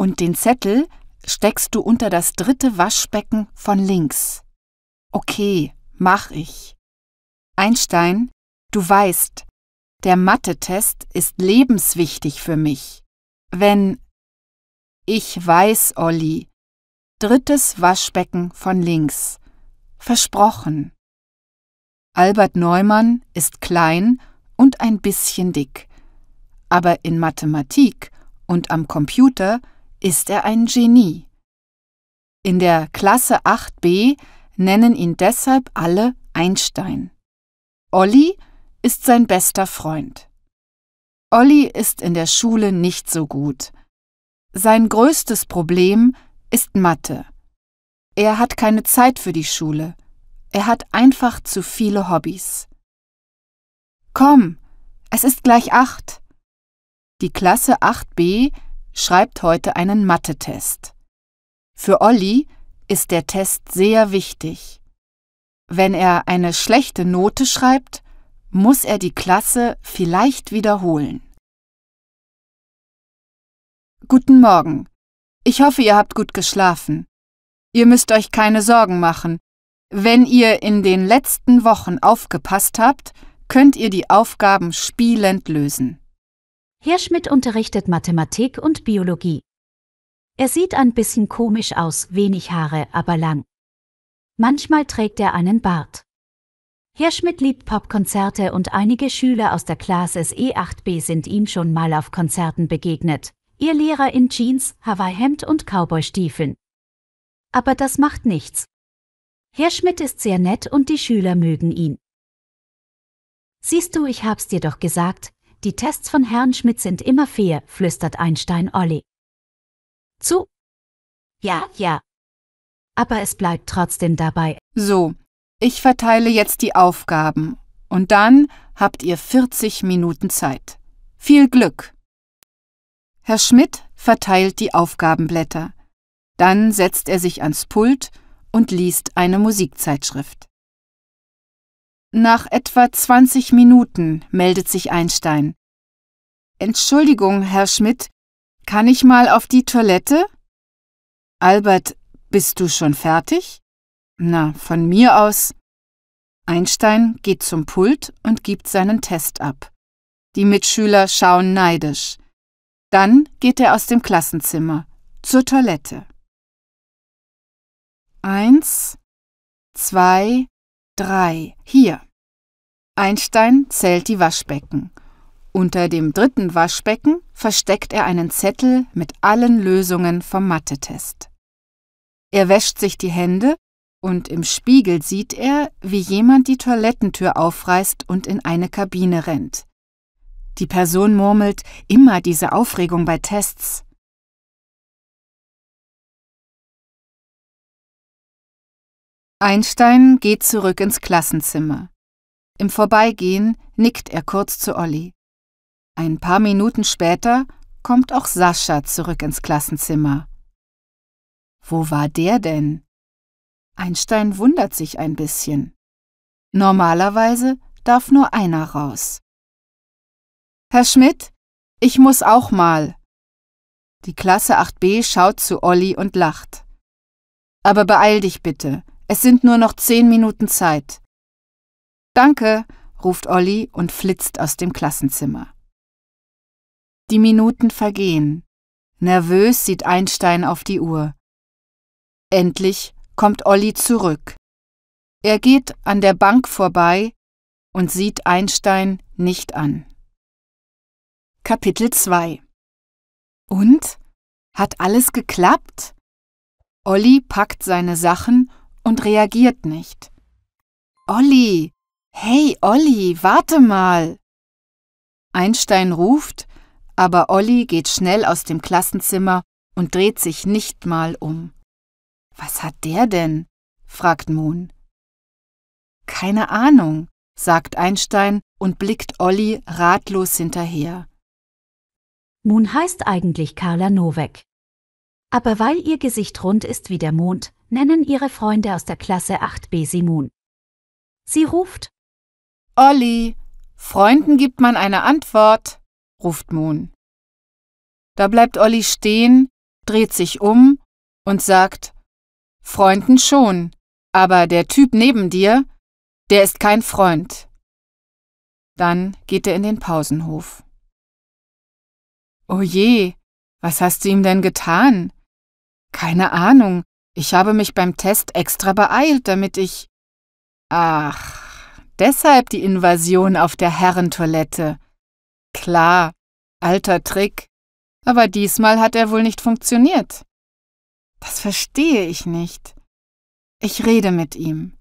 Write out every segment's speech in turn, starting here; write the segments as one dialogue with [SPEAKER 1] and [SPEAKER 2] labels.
[SPEAKER 1] und den Zettel steckst du unter das dritte Waschbecken von links. Okay, mach ich. Einstein, du weißt, der Mathe-Test ist lebenswichtig für mich. Wenn ich weiß, Olli. Drittes Waschbecken von links. Versprochen. Albert Neumann ist klein und ein bisschen dick. Aber in Mathematik und am Computer ist er ein Genie. In der Klasse 8b nennen ihn deshalb alle Einstein. Olli ist sein bester Freund. Olli ist in der Schule nicht so gut. Sein größtes Problem ist Mathe. Er hat keine Zeit für die Schule. Er hat einfach zu viele Hobbys. Komm, es ist gleich acht. Die Klasse 8b schreibt heute einen Mathe-Test. Für Olli ist der Test sehr wichtig. Wenn er eine schlechte Note schreibt, muss er die Klasse vielleicht wiederholen. Guten Morgen. Ich hoffe, ihr habt gut geschlafen. Ihr müsst euch keine Sorgen machen. Wenn ihr in den letzten Wochen aufgepasst habt,
[SPEAKER 2] könnt ihr die Aufgaben spielend lösen. Hirschmidt unterrichtet Mathematik und Biologie. Er sieht ein bisschen komisch aus, wenig Haare, aber lang. Manchmal trägt er einen Bart. Hirschmidt liebt Popkonzerte und einige Schüler aus der Klasse se 8 b sind ihm schon mal auf Konzerten begegnet. Ihr Lehrer in Jeans, Hawaii-Hemd und Cowboy-Stiefeln. Aber das macht nichts. Hirschmidt ist sehr nett und die Schüler mögen ihn. Siehst du, ich hab's dir doch gesagt, die Tests von Herrn Schmidt sind immer fair, flüstert Einstein Olli. Zu. Ja, ja. Aber es bleibt trotzdem dabei. So, ich verteile jetzt die Aufgaben und
[SPEAKER 1] dann habt ihr 40 Minuten Zeit. Viel Glück! Herr Schmidt verteilt die Aufgabenblätter. Dann setzt er sich ans Pult und liest eine Musikzeitschrift. Nach etwa 20 Minuten meldet sich Einstein. Entschuldigung, Herr Schmidt, kann ich mal auf die Toilette? Albert, bist du schon fertig? Na, von mir aus. Einstein geht zum Pult und gibt seinen Test ab. Die Mitschüler schauen neidisch. Dann geht er aus dem Klassenzimmer zur Toilette. Eins, zwei, drei, hier. Einstein zählt die Waschbecken. Unter dem dritten Waschbecken versteckt er einen Zettel mit allen Lösungen vom Mathetest. Er wäscht sich die Hände und im Spiegel sieht er, wie jemand die Toilettentür aufreißt und in eine Kabine rennt. Die Person murmelt immer diese Aufregung
[SPEAKER 3] bei Tests.
[SPEAKER 1] Einstein geht zurück ins Klassenzimmer. Im Vorbeigehen nickt er kurz zu Olli. Ein paar Minuten später kommt auch Sascha zurück ins Klassenzimmer. Wo war der denn? Einstein wundert sich ein bisschen. Normalerweise darf nur einer raus. Herr Schmidt, ich muss auch mal. Die Klasse 8b schaut zu Olli und lacht. Aber beeil dich bitte. Es sind nur noch zehn Minuten Zeit. Danke, ruft Olli und flitzt aus dem Klassenzimmer. Die Minuten vergehen. Nervös sieht Einstein auf die Uhr. Endlich kommt Olli zurück. Er geht an der Bank vorbei und sieht Einstein nicht an. Kapitel 2 Und? Hat alles geklappt? Olli packt seine Sachen und reagiert nicht. Olli! Hey Olli, warte mal! Einstein ruft, aber Olli geht schnell aus dem Klassenzimmer und dreht sich nicht mal um. Was hat der denn? fragt Moon. Keine Ahnung, sagt Einstein
[SPEAKER 2] und blickt Olli ratlos hinterher. Moon heißt eigentlich Carla Nowak. Aber weil ihr Gesicht rund ist wie der Mond, nennen ihre Freunde aus der Klasse 8b Simon. Sie ruft Olli, Freunden gibt man eine Antwort, ruft Moon.
[SPEAKER 1] Da bleibt Olli stehen, dreht sich um und sagt Freunden schon, aber der Typ neben dir, der ist kein Freund. Dann geht er in den Pausenhof. Oh je, was hast du ihm denn getan? Keine Ahnung, ich habe mich beim Test extra beeilt, damit ich... Ach, deshalb die Invasion auf der Herrentoilette. Klar, alter Trick. Aber diesmal hat er wohl nicht funktioniert. Das verstehe ich nicht. Ich rede mit ihm.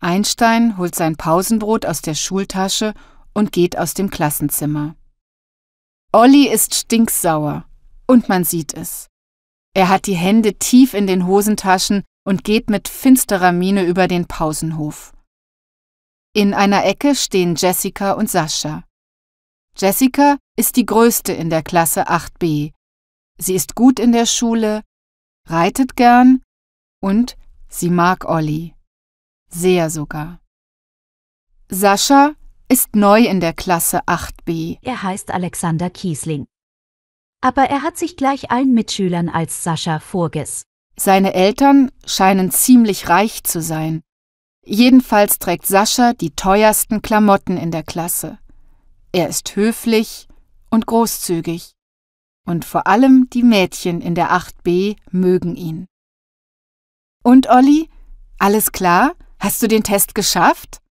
[SPEAKER 1] Einstein holt sein Pausenbrot aus der Schultasche und geht aus dem Klassenzimmer. Olli ist stinksauer und man sieht es. Er hat die Hände tief in den Hosentaschen und geht mit finsterer Miene über den Pausenhof. In einer Ecke stehen Jessica und Sascha. Jessica ist die Größte in der Klasse 8b. Sie ist gut in der Schule, reitet gern und sie mag Olli. Sehr sogar. Sascha
[SPEAKER 2] ist neu in der Klasse 8b. Er heißt Alexander Kiesling aber er hat sich gleich allen Mitschülern als Sascha vorges. Seine Eltern
[SPEAKER 1] scheinen ziemlich reich zu sein. Jedenfalls trägt Sascha die teuersten Klamotten in der Klasse. Er ist höflich und großzügig. Und vor allem die Mädchen in der 8b mögen ihn. Und Olli? Alles klar? Hast du den Test geschafft?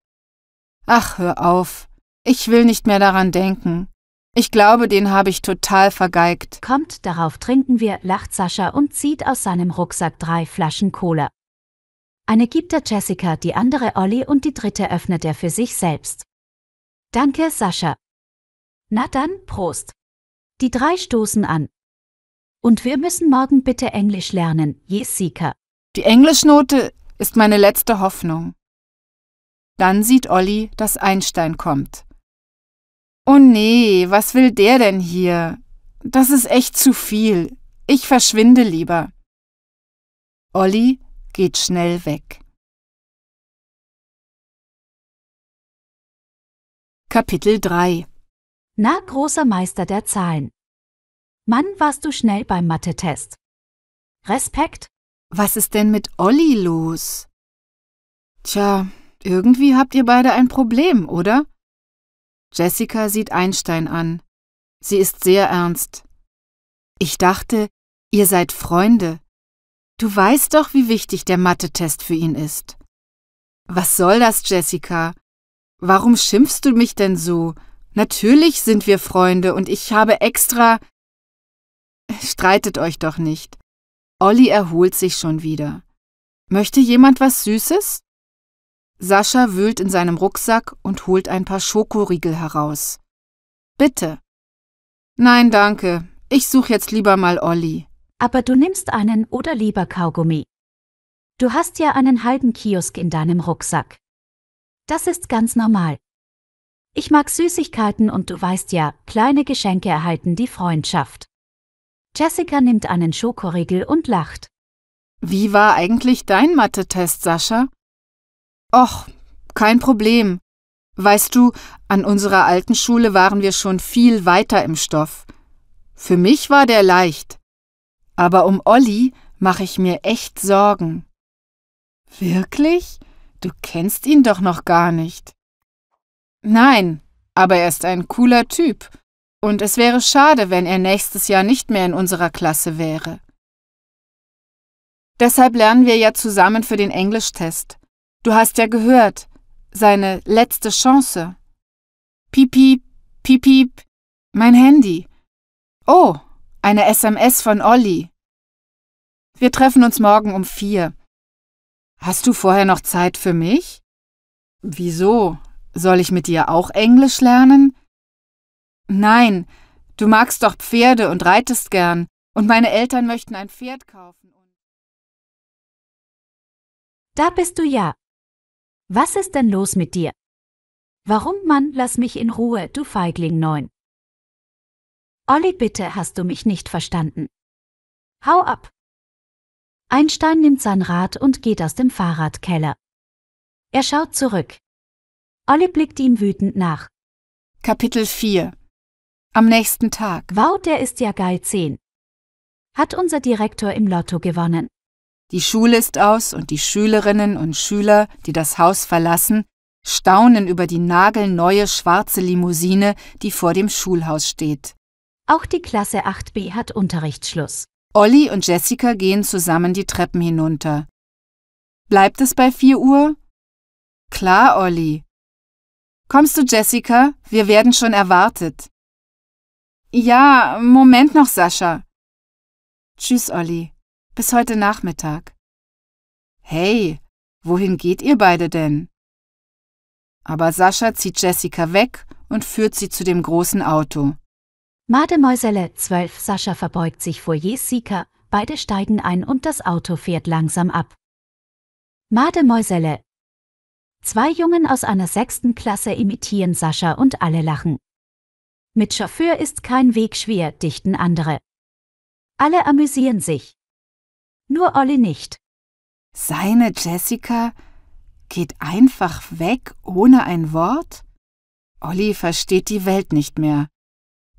[SPEAKER 1] Ach, hör
[SPEAKER 2] auf. Ich will nicht mehr daran denken. Ich glaube, den habe ich total vergeigt. Kommt, darauf trinken wir, lacht Sascha und zieht aus seinem Rucksack drei Flaschen Cola. Eine gibt er Jessica, die andere Olli und die dritte öffnet er für sich selbst. Danke, Sascha. Na dann, Prost. Die drei stoßen an. Und wir müssen morgen bitte Englisch lernen, Jessica. Die Englischnote ist meine letzte Hoffnung. Dann sieht Olli, dass
[SPEAKER 1] Einstein kommt. Oh nee, was will der denn hier? Das ist echt zu viel. Ich verschwinde lieber. Olli
[SPEAKER 3] geht schnell weg.
[SPEAKER 2] Kapitel 3 Na, großer Meister der Zahlen. Mann, warst du schnell beim Mathe-Test. Respekt. Was ist denn mit Olli los? Tja, irgendwie habt ihr beide ein Problem,
[SPEAKER 1] oder? Jessica sieht Einstein an. Sie ist sehr ernst. Ich dachte, ihr seid Freunde. Du weißt doch, wie wichtig der Mathe-Test für ihn ist. Was soll das, Jessica? Warum schimpfst du mich denn so? Natürlich sind wir Freunde und ich habe extra. Streitet euch doch nicht. Olli erholt sich schon wieder. Möchte jemand was Süßes? Sascha wühlt in seinem Rucksack und holt ein paar Schokoriegel heraus. Bitte. Nein, danke.
[SPEAKER 2] Ich suche jetzt lieber mal Olli. Aber du nimmst einen oder lieber Kaugummi. Du hast ja einen halben Kiosk in deinem Rucksack. Das ist ganz normal. Ich mag Süßigkeiten und du weißt ja, kleine Geschenke erhalten die Freundschaft. Jessica nimmt einen Schokoriegel und lacht. Wie war eigentlich dein Mathe-Test, Sascha? Och, kein Problem. Weißt
[SPEAKER 1] du, an unserer alten Schule waren wir schon viel weiter im Stoff. Für mich war der leicht. Aber um Olli mache ich mir echt Sorgen. Wirklich? Du kennst ihn doch noch gar nicht. Nein, aber er ist ein cooler Typ. Und es wäre schade, wenn er nächstes Jahr nicht mehr in unserer Klasse wäre. Deshalb lernen wir ja zusammen für den Englischtest. Du hast ja gehört, seine letzte Chance. Piep, piep, piep, piep, mein Handy. Oh, eine SMS von Olli. Wir treffen uns morgen um vier. Hast du vorher noch Zeit für mich? Wieso? Soll ich mit dir auch Englisch lernen? Nein, du magst doch Pferde und reitest gern, und meine Eltern möchten ein Pferd kaufen.
[SPEAKER 2] Da bist du ja. Was ist denn los mit dir? Warum, Mann, lass mich in Ruhe, du Feigling 9. Olli, bitte, hast du mich nicht verstanden? Hau ab! Einstein nimmt sein Rad und geht aus dem Fahrradkeller. Er schaut zurück. Olli blickt ihm wütend nach. Kapitel 4 Am nächsten Tag. Wow, der ist ja geil 10. Hat unser Direktor im Lotto gewonnen. Die Schule ist aus
[SPEAKER 1] und die Schülerinnen und Schüler, die das Haus verlassen, staunen über die nagelneue schwarze Limousine, die vor dem Schulhaus steht. Auch die Klasse 8b hat Unterrichtsschluss. Olli und Jessica gehen zusammen die Treppen hinunter. Bleibt es bei 4 Uhr? Klar, Olli. Kommst du, Jessica? Wir werden schon erwartet. Ja, Moment noch, Sascha. Tschüss, Olli. Bis heute Nachmittag. Hey, wohin geht ihr beide denn? Aber Sascha zieht
[SPEAKER 2] Jessica weg und führt sie zu dem großen Auto. Mademoiselle 12 Sascha verbeugt sich vor Jessica, beide steigen ein und das Auto fährt langsam ab. Mademoiselle. Zwei Jungen aus einer sechsten Klasse imitieren Sascha und alle lachen. Mit Chauffeur ist kein Weg schwer, dichten andere. Alle amüsieren sich nur Olli nicht. Seine Jessica geht einfach weg ohne ein Wort? Olli versteht die Welt nicht mehr.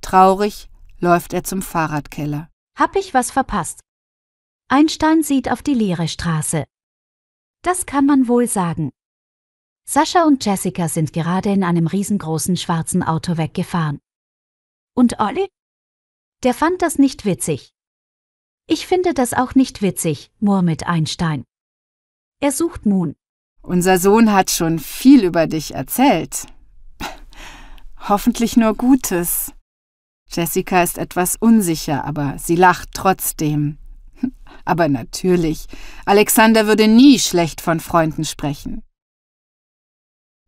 [SPEAKER 2] Traurig läuft er zum Fahrradkeller. Hab ich was verpasst? Einstein sieht auf die leere Straße. Das kann man wohl sagen. Sascha und Jessica sind gerade in einem riesengroßen schwarzen Auto weggefahren. Und Olli? Der fand das nicht witzig. Ich finde das auch nicht witzig, murmelt Einstein. Er sucht Moon. Unser Sohn hat schon viel über dich erzählt.
[SPEAKER 1] Hoffentlich nur Gutes. Jessica ist etwas unsicher, aber sie lacht trotzdem. aber natürlich, Alexander würde nie schlecht von Freunden sprechen.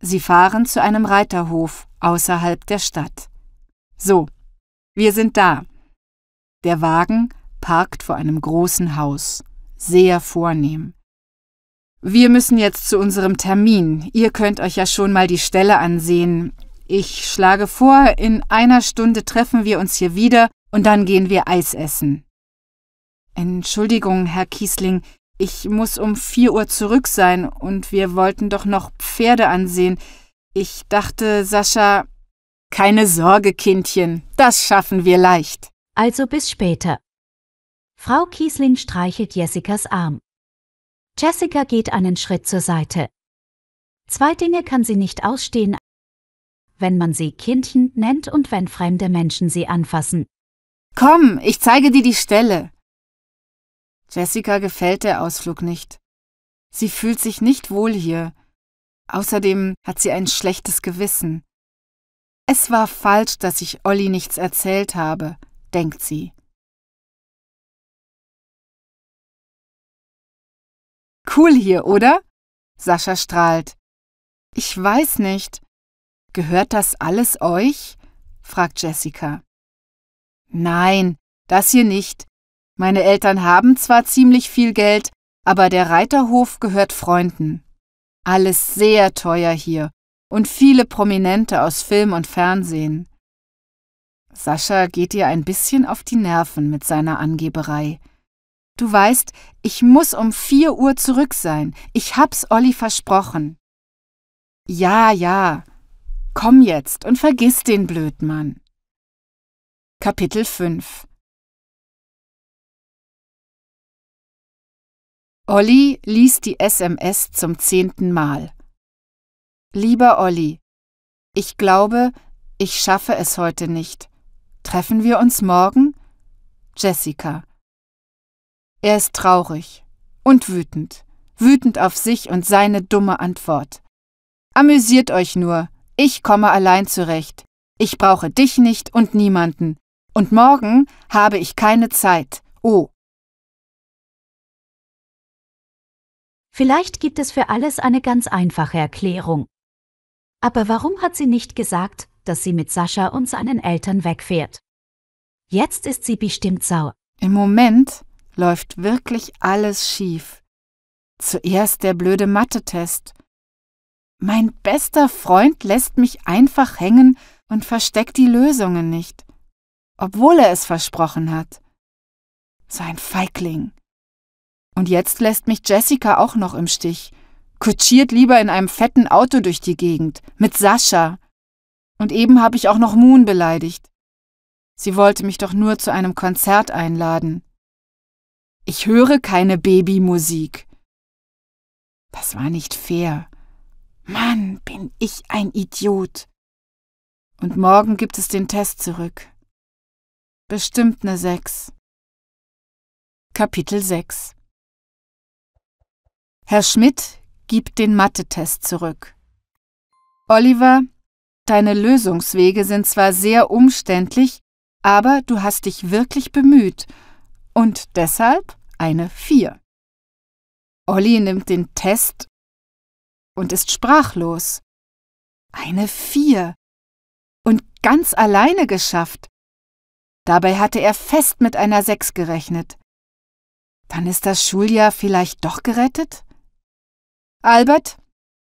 [SPEAKER 1] Sie fahren zu einem Reiterhof außerhalb der Stadt. So, wir sind da. Der Wagen parkt vor einem großen Haus, sehr vornehm. Wir müssen jetzt zu unserem Termin. Ihr könnt euch ja schon mal die Stelle ansehen. Ich schlage vor, in einer Stunde treffen wir uns hier wieder und dann gehen wir Eis essen. Entschuldigung, Herr Kiesling, ich muss um vier Uhr zurück sein und wir wollten doch noch Pferde ansehen. Ich dachte, Sascha. Keine Sorge, Kindchen, das schaffen wir leicht. Also bis
[SPEAKER 2] später. Frau Kiesling streichelt Jessicas Arm. Jessica geht einen Schritt zur Seite. Zwei Dinge kann sie nicht ausstehen, wenn man sie Kindchen nennt und wenn fremde Menschen sie anfassen. Komm, ich zeige dir die Stelle. Jessica gefällt der Ausflug nicht.
[SPEAKER 1] Sie fühlt sich nicht wohl hier. Außerdem hat sie ein schlechtes Gewissen. Es war falsch, dass ich Olli nichts erzählt habe, denkt sie. Cool hier, oder? Sascha strahlt. Ich weiß nicht. Gehört das alles euch? fragt Jessica. Nein, das hier nicht. Meine Eltern haben zwar ziemlich viel Geld, aber der Reiterhof gehört Freunden. Alles sehr teuer hier und viele Prominente aus Film und Fernsehen. Sascha geht ihr ein bisschen auf die Nerven mit seiner Angeberei. Du weißt, ich muss um vier Uhr zurück sein. Ich hab's Olli versprochen. Ja, ja. Komm jetzt und vergiss den Blödmann. Kapitel 5
[SPEAKER 3] Olli liest
[SPEAKER 1] die SMS zum zehnten Mal. Lieber Olli, ich glaube, ich schaffe es heute nicht. Treffen wir uns morgen? Jessica. Er ist traurig und wütend, wütend auf sich und seine dumme Antwort. Amüsiert euch nur, ich komme allein zurecht. Ich brauche dich nicht und niemanden. Und morgen habe
[SPEAKER 2] ich keine Zeit. Oh. Vielleicht gibt es für alles eine ganz einfache Erklärung. Aber warum hat sie nicht gesagt, dass sie mit Sascha und seinen Eltern wegfährt? Jetzt ist sie bestimmt sauer. Im Moment läuft wirklich alles schief.
[SPEAKER 1] Zuerst der blöde Mathe-Test. Mein bester Freund lässt mich einfach hängen und versteckt die Lösungen nicht, obwohl er es versprochen hat. So ein Feigling. Und jetzt lässt mich Jessica auch noch im Stich, kutschiert lieber in einem fetten Auto durch die Gegend, mit Sascha. Und eben habe ich auch noch Moon beleidigt. Sie wollte mich doch nur zu einem Konzert einladen. Ich höre keine Babymusik. Das war nicht fair. Mann, bin ich ein Idiot. Und morgen gibt es den Test zurück. Bestimmt ne
[SPEAKER 3] Sechs. Kapitel 6
[SPEAKER 1] Herr Schmidt gibt den Mathe-Test zurück. Oliver, deine Lösungswege sind zwar sehr umständlich, aber du hast dich wirklich bemüht und deshalb eine 4. Olli nimmt den Test und ist sprachlos. Eine 4. Und ganz alleine geschafft. Dabei hatte er fest mit einer 6 gerechnet. Dann ist das Schuljahr vielleicht doch gerettet? Albert,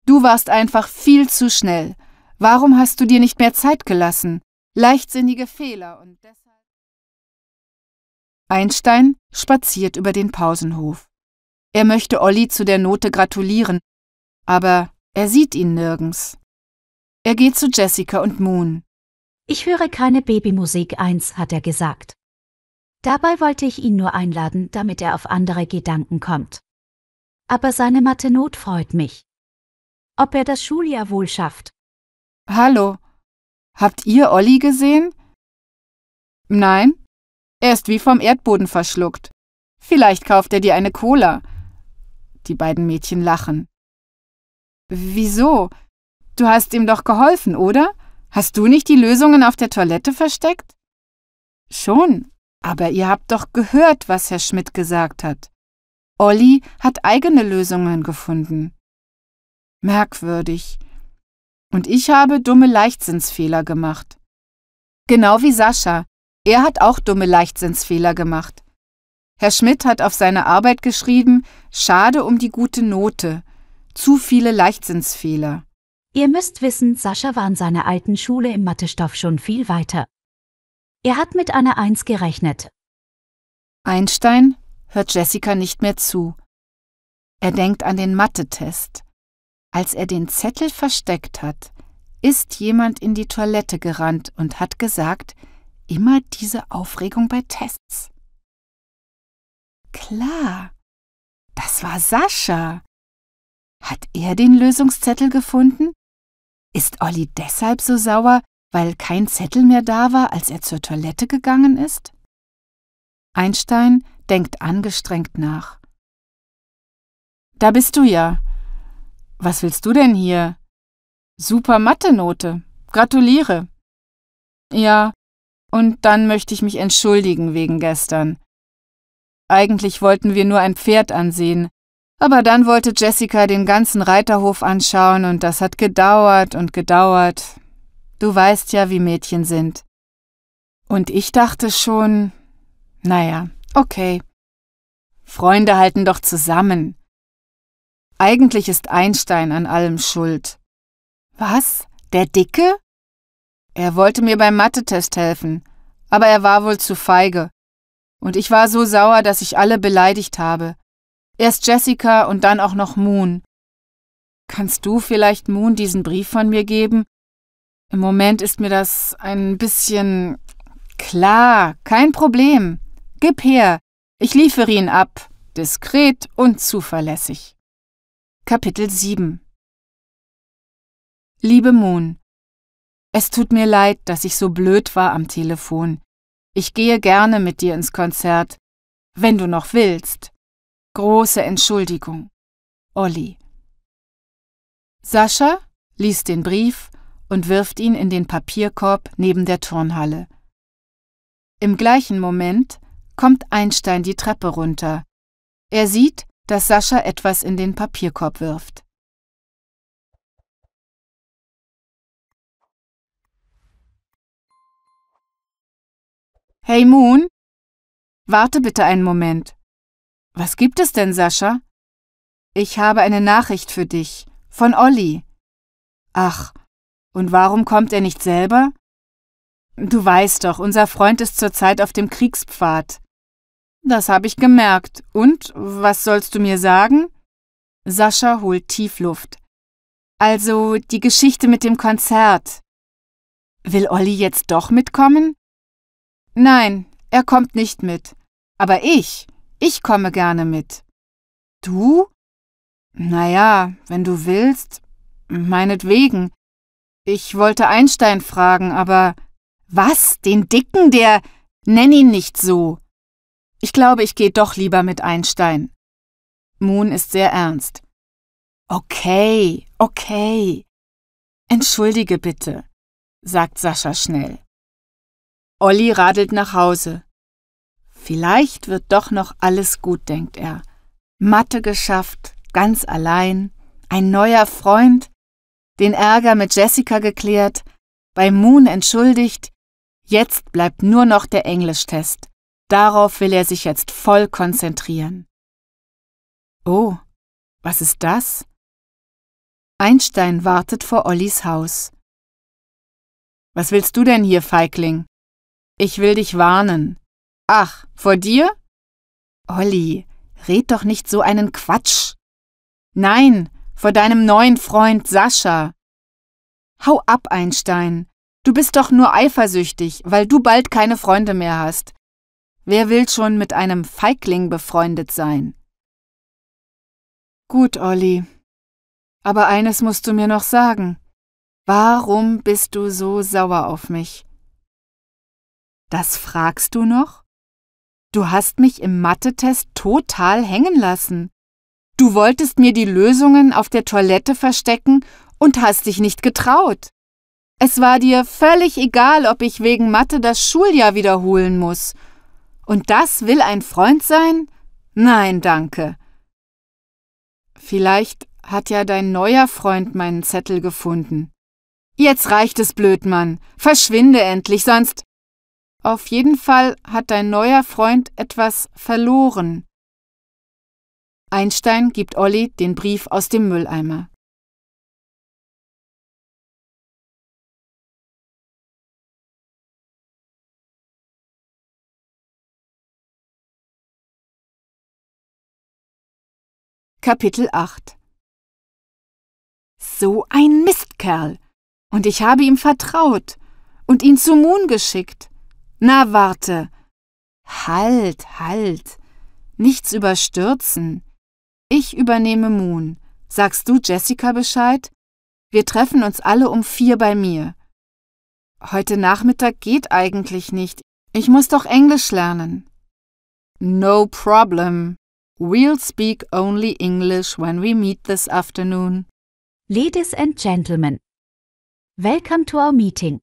[SPEAKER 1] du warst einfach viel zu schnell. Warum hast du dir nicht mehr Zeit gelassen? Leichtsinnige Fehler und deshalb Einstein spaziert über den Pausenhof. Er möchte Olli zu der
[SPEAKER 2] Note gratulieren, aber er sieht ihn nirgends. Er geht zu Jessica und Moon. Ich höre keine Babymusik eins, hat er gesagt. Dabei wollte ich ihn nur einladen, damit er auf andere Gedanken kommt. Aber seine Mathe-Not freut mich. Ob er das Schuljahr wohl schafft? Hallo. Habt ihr Olli gesehen? Nein? Er ist
[SPEAKER 1] wie vom Erdboden verschluckt. Vielleicht kauft er dir eine Cola. Die beiden Mädchen lachen. Wieso? Du hast ihm doch geholfen, oder? Hast du nicht die Lösungen auf der Toilette versteckt? Schon, aber ihr habt doch gehört, was Herr Schmidt gesagt hat. Olli hat eigene Lösungen gefunden. Merkwürdig. Und ich habe dumme Leichtsinnsfehler gemacht. Genau wie Sascha, er hat auch dumme Leichtsinnsfehler gemacht. Herr Schmidt hat auf seine Arbeit geschrieben, schade um die gute
[SPEAKER 2] Note, zu viele Leichtsinnsfehler. Ihr müsst wissen, Sascha war in seiner alten Schule im Mathestoff schon viel weiter. Er hat mit einer Eins gerechnet. Einstein hört Jessica nicht mehr zu. Er denkt
[SPEAKER 1] an den Mathe-Test. Als er den Zettel versteckt hat, ist jemand in die Toilette gerannt und hat gesagt, immer diese Aufregung bei Tests. Klar, das war Sascha. Hat er den Lösungszettel gefunden? Ist Olli deshalb so sauer, weil kein Zettel mehr da war, als er zur Toilette gegangen ist? Einstein denkt angestrengt nach. Da bist du ja. Was willst du denn hier? Super Mathe-Note. Gratuliere. Ja, und dann möchte ich mich entschuldigen wegen gestern. Eigentlich wollten wir nur ein Pferd ansehen, aber dann wollte Jessica den ganzen Reiterhof anschauen und das hat gedauert und gedauert. Du weißt ja, wie Mädchen sind. Und ich dachte schon, naja, okay. Freunde halten doch zusammen. Eigentlich ist Einstein an allem schuld. Was? Der Dicke? Er wollte mir beim Mathetest helfen, aber er war wohl zu feige. Und ich war so sauer, dass ich alle beleidigt habe. Erst Jessica und dann auch noch Moon. Kannst du vielleicht Moon diesen Brief von mir geben? Im Moment ist mir das ein bisschen... Klar, kein Problem. Gib her. Ich liefere ihn ab. Diskret und zuverlässig. Kapitel 7 Liebe Moon, es tut mir leid, dass ich so blöd war am Telefon. Ich gehe gerne mit dir ins Konzert, wenn du noch willst. Große Entschuldigung. Olli. Sascha liest den Brief und wirft ihn in den Papierkorb neben der Turnhalle. Im gleichen Moment kommt Einstein die Treppe runter. Er sieht, dass Sascha etwas in den
[SPEAKER 3] Papierkorb wirft. Hey Moon?
[SPEAKER 1] Warte bitte einen Moment. Was gibt es denn, Sascha? Ich habe eine Nachricht für dich. Von Olli. Ach, und warum kommt er nicht selber? Du weißt doch, unser Freund ist zurzeit auf dem Kriegspfad. Das habe ich gemerkt. Und, was sollst du mir sagen? Sascha holt Tiefluft. Also die Geschichte mit dem Konzert. Will Olli jetzt doch mitkommen? Nein, er kommt nicht mit. Aber ich, ich komme gerne mit. Du? Naja, wenn du willst, meinetwegen. Ich wollte Einstein fragen, aber. Was? Den Dicken, der. Nenn ihn nicht so. Ich glaube, ich gehe doch lieber mit Einstein. Moon ist sehr ernst. Okay, okay. Entschuldige bitte, sagt Sascha schnell. Olli radelt nach Hause. Vielleicht wird doch noch alles gut, denkt er. Mathe geschafft, ganz allein, ein neuer Freund, den Ärger mit Jessica geklärt, bei Moon entschuldigt, jetzt bleibt nur noch der Englischtest. Darauf will er sich jetzt voll konzentrieren. Oh, was ist das? Einstein wartet vor Ollis Haus. Was willst du denn hier, Feigling? Ich will dich warnen. Ach, vor dir? Olli, red doch nicht so einen Quatsch. Nein, vor deinem neuen Freund Sascha. Hau ab, Einstein. Du bist doch nur eifersüchtig, weil du bald keine Freunde mehr hast. Wer will schon mit einem Feigling befreundet sein? Gut, Olli. Aber eines musst du mir noch sagen. Warum bist du so sauer auf mich? Das fragst du noch? Du hast mich im Mathe-Test total hängen lassen. Du wolltest mir die Lösungen auf der Toilette verstecken und hast dich nicht getraut. Es war dir völlig egal, ob ich wegen Mathe das Schuljahr wiederholen muss. Und das will ein Freund sein? Nein, danke. Vielleicht hat ja dein neuer Freund meinen Zettel gefunden. Jetzt reicht es, Blödmann. Verschwinde endlich, sonst. Auf jeden Fall hat dein neuer Freund etwas verloren. Einstein gibt Olli den
[SPEAKER 3] Brief aus dem Mülleimer. Kapitel 8
[SPEAKER 1] So ein Mistkerl! Und ich habe ihm vertraut und ihn zu Moon geschickt. Na warte. Halt, halt. Nichts überstürzen. Ich übernehme Moon. Sagst du Jessica Bescheid? Wir treffen uns alle um vier bei mir. Heute Nachmittag geht eigentlich nicht. Ich muss doch Englisch lernen. No problem. We'll speak only English when we meet
[SPEAKER 2] this afternoon. Ladies and gentlemen, welcome to our meeting.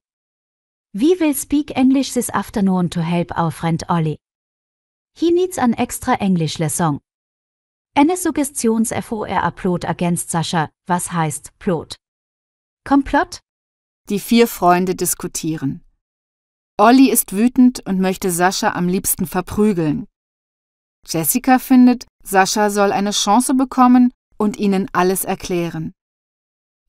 [SPEAKER 2] We will speak English this afternoon to help our friend Ollie. He needs an extra English lesson. Eine Suggestions FOR Plot against Sascha, was heißt Plot? Komplott? Die vier
[SPEAKER 1] Freunde diskutieren. Olli ist wütend und möchte Sascha am liebsten verprügeln. Jessica findet, Sascha soll eine Chance bekommen und ihnen alles erklären.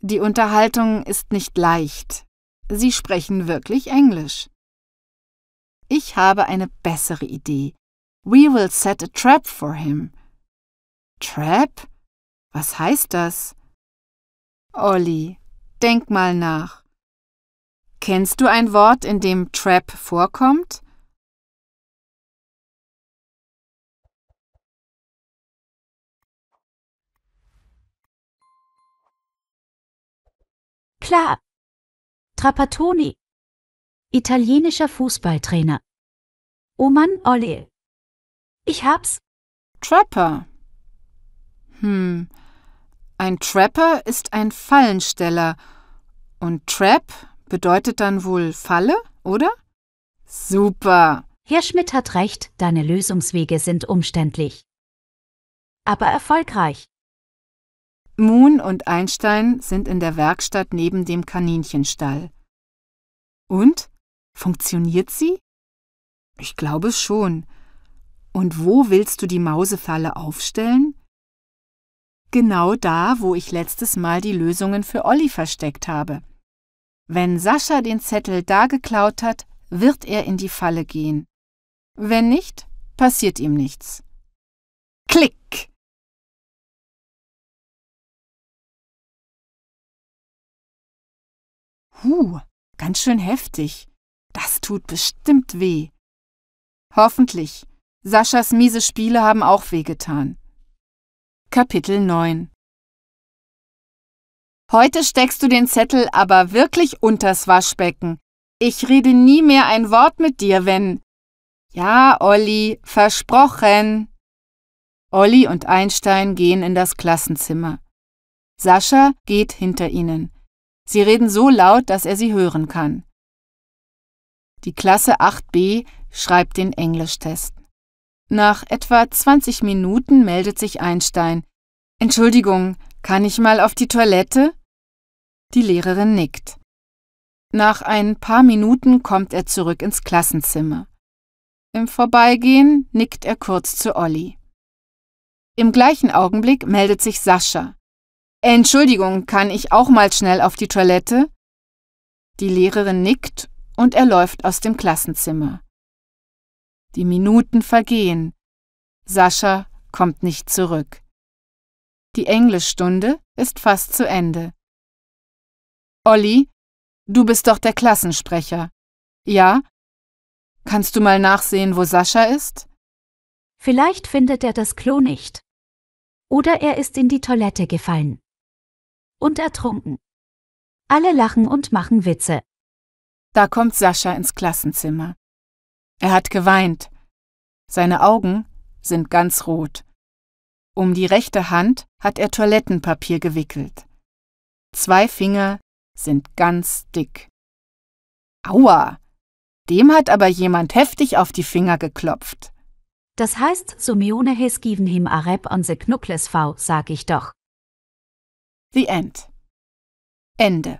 [SPEAKER 1] Die Unterhaltung ist nicht leicht. Sie sprechen wirklich Englisch. Ich habe eine bessere Idee. We will set a trap for him. Trap? Was heißt das? Olli, denk mal nach. Kennst du ein Wort, in dem Trap vorkommt?
[SPEAKER 3] Klar, Trapattoni.
[SPEAKER 2] Italienischer Fußballtrainer. Oman Olli. Ich hab's. Trapper. Hm.
[SPEAKER 1] Ein Trapper ist ein Fallensteller. Und Trap bedeutet
[SPEAKER 2] dann wohl Falle, oder? Super. Herr Schmidt hat recht, deine Lösungswege sind umständlich. Aber erfolgreich.
[SPEAKER 1] Moon und Einstein sind in der Werkstatt neben dem Kaninchenstall. Und? Funktioniert sie? Ich glaube schon. Und wo willst du die Mausefalle aufstellen? Genau da, wo ich letztes Mal die Lösungen für Olli versteckt habe. Wenn Sascha den Zettel da geklaut hat, wird er in die Falle gehen. Wenn nicht, passiert ihm nichts. Klick! Huh, ganz schön heftig. Das tut bestimmt weh. Hoffentlich. Saschas miese Spiele haben auch wehgetan. Kapitel 9 Heute steckst du den Zettel aber wirklich unters Waschbecken. Ich rede nie mehr ein Wort mit dir, wenn. Ja, Olli, versprochen. Olli und Einstein gehen in das Klassenzimmer. Sascha geht hinter ihnen. Sie reden so laut, dass er sie hören kann. Die Klasse 8b schreibt den Englischtest. Nach etwa 20 Minuten meldet sich Einstein. Entschuldigung, kann ich mal auf die Toilette? Die Lehrerin nickt. Nach ein paar Minuten kommt er zurück ins Klassenzimmer. Im Vorbeigehen nickt er kurz zu Olli. Im gleichen Augenblick meldet sich Sascha. Entschuldigung, kann ich auch mal schnell auf die Toilette? Die Lehrerin nickt und er läuft aus dem Klassenzimmer. Die Minuten vergehen. Sascha kommt nicht zurück. Die Englischstunde ist fast zu Ende. Olli, du bist doch der
[SPEAKER 2] Klassensprecher. Ja? Kannst du mal nachsehen, wo Sascha ist? Vielleicht findet er das Klo nicht. Oder er ist in die Toilette gefallen und ertrunken. Alle lachen und machen Witze. Da kommt Sascha ins Klassenzimmer. Er hat geweint.
[SPEAKER 1] Seine Augen sind ganz rot. Um die rechte Hand hat er Toilettenpapier gewickelt. Zwei Finger sind ganz dick.
[SPEAKER 2] Aua! Dem hat aber jemand heftig auf die Finger geklopft. Das heißt, Sumione has given him a rap on the knuckles V, sag ich doch. The end. Ende.